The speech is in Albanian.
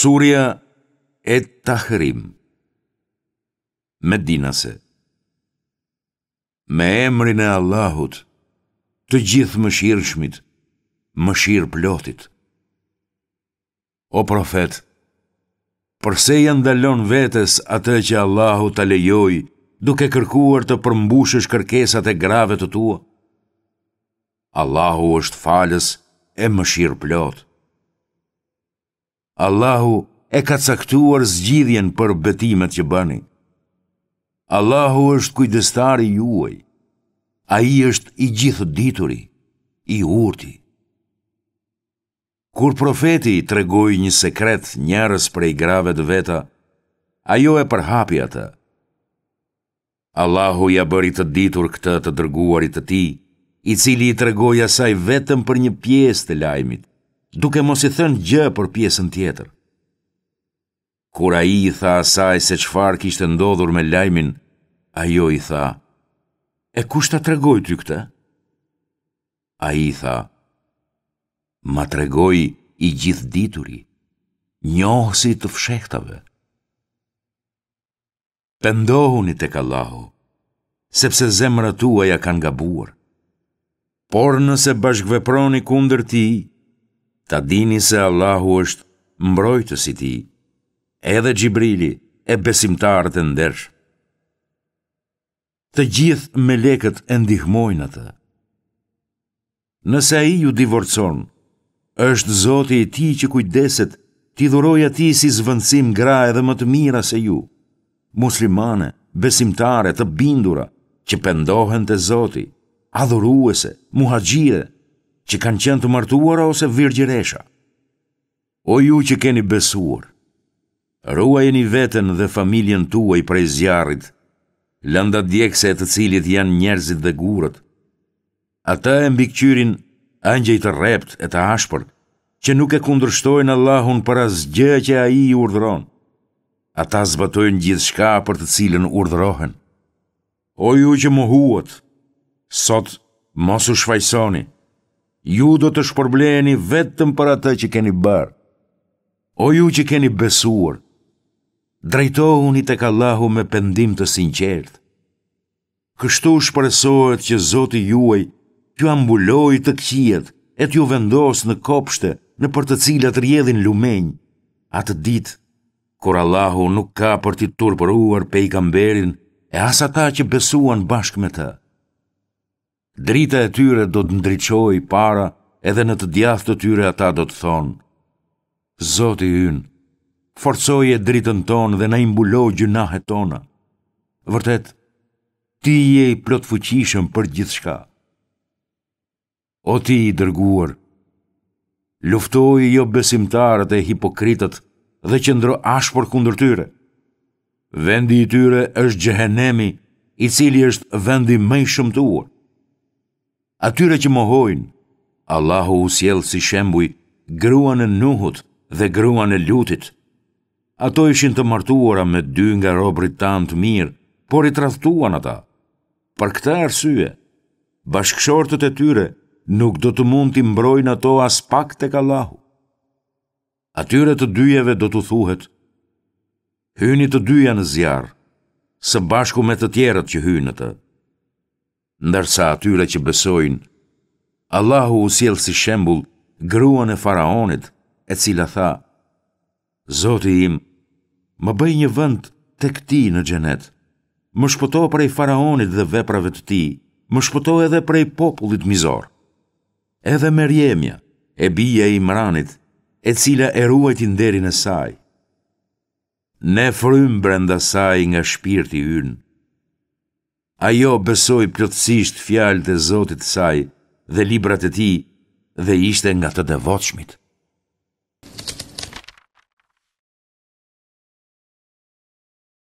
Surja e Tahrim Medinase Me emrin e Allahut Të gjithë më shirë shmit Më shirë plotit O profet Përse janë dalon vetës atë që Allahu të lejoj Duke kërkuar të përmbushësh kërkesat e grave të tua Allahu është falës e më shirë plotë Allahu e ka caktuar zgjidhjen për betimet që bëni. Allahu është kujdestari juaj, a i është i gjithë dituri, i urti. Kur profeti i tregoj një sekret njërës prej grave dë veta, ajo e përhapi atë. Allahu ja bëri të ditur këtë të dërguarit të ti, i cili i tregoj asaj vetëm për një pjesë të lajmit, duke mos i thënë gjë për pjesën tjetër. Kur a i i tha asaj se qfar kishtë ndodhur me lajmin, ajo i tha, e kush të tregoj ty këta? A i tha, ma tregoj i gjithë dituri, njohësi të fshektave. Pendohuni të kalahu, sepse zemra tua ja kanë gabuar, por nëse bashkveproni kunder ti, ta dini se Allahu është mbrojtës i ti, edhe Gjibrili e besimtarët e ndersh. Të gjithë me leket e ndihmojnë atë. Nëse a i ju divorcon, është zoti i ti që kujdeset, ti dhuroj ati si zvëndësim gra edhe më të mira se ju, muslimane, besimtare, të bindura, që pendohen të zoti, adhuruese, muhajgjire, që kanë qenë të martuara ose virgjëresha. O ju që keni besuar, ruajeni veten dhe familjen tuaj prej zjarrit, lënda djekse të cilit janë njerëzit dhe gurët. Ata e mbikqyrin angjej të rept e të ashpër, që nuk e kundrështojnë Allahun për asgjë që a i urdhron. Ata zbatojnë gjithë shka për të cilën urdhrohen. O ju që muhuat, sot mosu u shfajsoni, ju do të shpërbleni vetëm për atë që keni bërë. O ju që keni besuar, drejtohuni të kalahu me pendim të sinqertë. Kështu shpresohet që Zoti juaj t'ju ambulloj të këqijet e t'ju vendos në kopshte në për të cilat rjedhin lumenj, atë ditë, kur Allahu nuk ka për t'i turpëruar pejgamberin e ta që besuan bashkë me të drita e tyre do të ndriqoj para, edhe në të djath të tyre ata do të thonë, Zoti ynë, forcoj e dritën tonë dhe na imbulo gjynahet tona. Vërtet, ti je i plot fuqishëm për gjithë shka. O ti i dërguar, luftoj jo besimtarët e hipokritët dhe qëndro ashpër kundër tyre. Vendi i tyre është gjehenemi, i cili është vendi mëjë shumëtuar atyre që mohojnë, Allahu u si shembuj gruan e Nuhut dhe gruan e Lutit. Ato ishin të martuara me dy nga robrit tanë të mirë, por i tradhtuan ata. Për këtë arsye, bashkëshortët e tyre nuk do të mund të mbrojnë ato as pak tek Allahu. Atyre të dyjeve do t'u thuhet: Hyni të dyja në zjarr, së bashku me të tjerët që hynë atë ndërsa atyre që besojnë, Allahu u sjellë si shembull gruan e faraonit, e cila tha: Zoti im, më bëj një vend tek ti në xhenet. Më shpëto prej faraonit dhe veprave të tij, më shpëto edhe prej popullit mizor. Edhe Merjemja, e bija e Imranit, e cila e i nderin e saj. Ne frym brenda saj nga shpirti ynë, Ajo besoj plotësisht fjalët e Zotit saj dhe librat e ti dhe ishte nga të devotshmit.